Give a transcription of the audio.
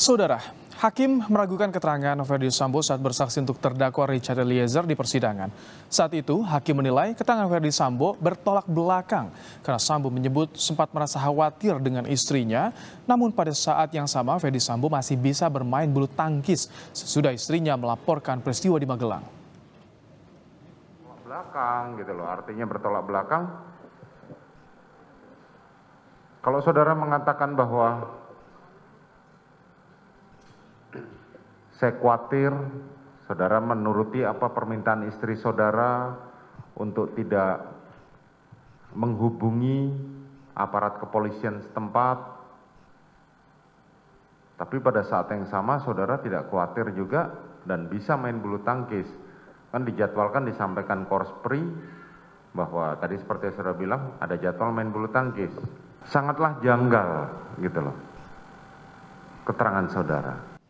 Saudara, Hakim meragukan keterangan Verdi Sambo saat bersaksi untuk terdakwa Richard Eliezer di persidangan. Saat itu, Hakim menilai keterangan Verdi Sambo bertolak belakang karena Sambo menyebut sempat merasa khawatir dengan istrinya, namun pada saat yang sama Verdi Sambo masih bisa bermain bulu tangkis sesudah istrinya melaporkan peristiwa di Magelang. Belakang gitu loh, artinya bertolak belakang. Kalau saudara mengatakan bahwa saya khawatir saudara menuruti apa permintaan istri saudara untuk tidak menghubungi aparat kepolisian setempat. Tapi pada saat yang sama saudara tidak khawatir juga dan bisa main bulu tangkis. Kan dijadwalkan disampaikan korspri bahwa tadi seperti saudara bilang ada jadwal main bulu tangkis. Sangatlah janggal gitu loh. Keterangan saudara.